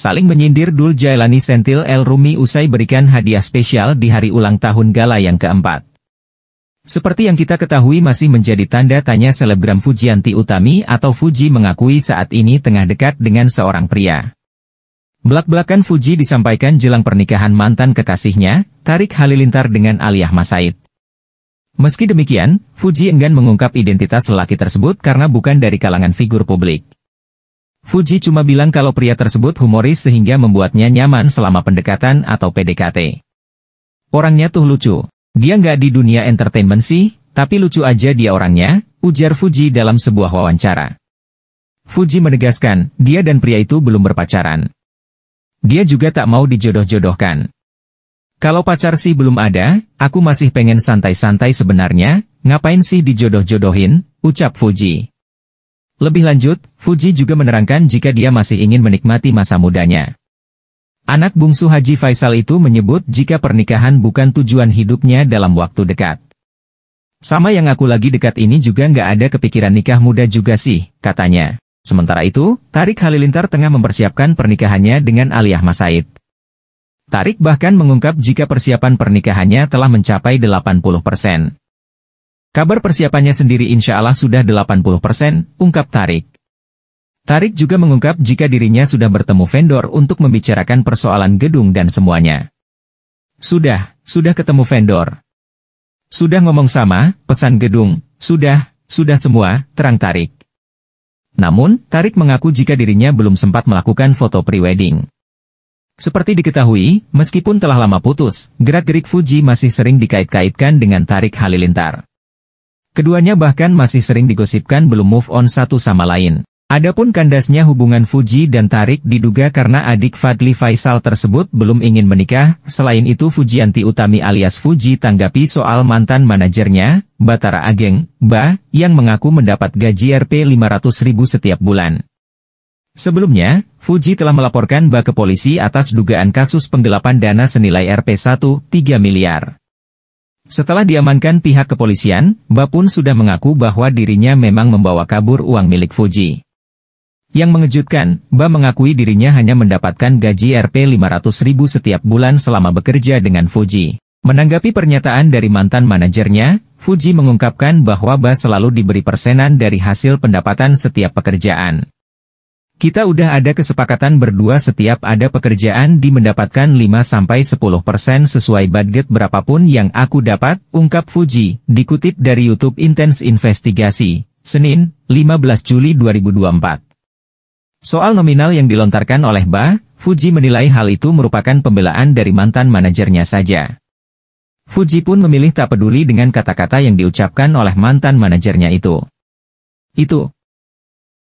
Saling menyindir Dul Jailani Sentil El Rumi usai berikan hadiah spesial di hari ulang tahun gala yang keempat. Seperti yang kita ketahui masih menjadi tanda tanya selebgram Fujianti Utami atau Fuji mengakui saat ini tengah dekat dengan seorang pria. Belak-belakan Fuji disampaikan jelang pernikahan mantan kekasihnya, Tarik Halilintar dengan Aliyah Masaid. Meski demikian, Fuji enggan mengungkap identitas lelaki tersebut karena bukan dari kalangan figur publik. Fuji cuma bilang kalau pria tersebut humoris sehingga membuatnya nyaman selama pendekatan atau PDKT. Orangnya tuh lucu. Dia nggak di dunia entertainment sih, tapi lucu aja dia orangnya, ujar Fuji dalam sebuah wawancara. Fuji menegaskan, dia dan pria itu belum berpacaran. Dia juga tak mau dijodoh-jodohkan. Kalau pacar sih belum ada, aku masih pengen santai-santai sebenarnya, ngapain sih dijodoh-jodohin, ucap Fuji. Lebih lanjut, Fuji juga menerangkan jika dia masih ingin menikmati masa mudanya. Anak bungsu Haji Faisal itu menyebut jika pernikahan bukan tujuan hidupnya dalam waktu dekat. Sama yang aku lagi dekat ini juga nggak ada kepikiran nikah muda juga sih, katanya. Sementara itu, Tarik Halilintar tengah mempersiapkan pernikahannya dengan Aliyah Masaid. Tarik bahkan mengungkap jika persiapan pernikahannya telah mencapai 80 persen. Kabar persiapannya sendiri insya Allah sudah 80%, ungkap Tarik. Tarik juga mengungkap jika dirinya sudah bertemu vendor untuk membicarakan persoalan gedung dan semuanya. Sudah, sudah ketemu vendor. Sudah ngomong sama, pesan gedung, sudah, sudah semua, terang Tarik. Namun, Tarik mengaku jika dirinya belum sempat melakukan foto prewedding. Seperti diketahui, meskipun telah lama putus, gerak-gerik Fuji masih sering dikait-kaitkan dengan Tarik Halilintar. Keduanya bahkan masih sering digosipkan belum move on satu sama lain. Adapun kandasnya hubungan Fuji dan Tarik diduga karena adik Fadli Faisal tersebut belum ingin menikah, selain itu Fujianti Utami alias Fuji tanggapi soal mantan manajernya, Batara Ageng, Ba, yang mengaku mendapat gaji Rp 500 setiap bulan. Sebelumnya, Fuji telah melaporkan Ba ke polisi atas dugaan kasus penggelapan dana senilai Rp 1,3 miliar. Setelah diamankan pihak kepolisian, pun sudah mengaku bahwa dirinya memang membawa kabur uang milik Fuji. Yang mengejutkan, Ba mengakui dirinya hanya mendapatkan gaji Rp 500000 setiap bulan selama bekerja dengan Fuji. Menanggapi pernyataan dari mantan manajernya, Fuji mengungkapkan bahwa Ba selalu diberi persenan dari hasil pendapatan setiap pekerjaan. Kita udah ada kesepakatan berdua setiap ada pekerjaan di mendapatkan 5-10% sesuai budget berapapun yang aku dapat, ungkap Fuji, dikutip dari YouTube Intense Investigasi, Senin, 15 Juli 2024. Soal nominal yang dilontarkan oleh Ba, Fuji menilai hal itu merupakan pembelaan dari mantan manajernya saja. Fuji pun memilih tak peduli dengan kata-kata yang diucapkan oleh mantan manajernya itu. Itu,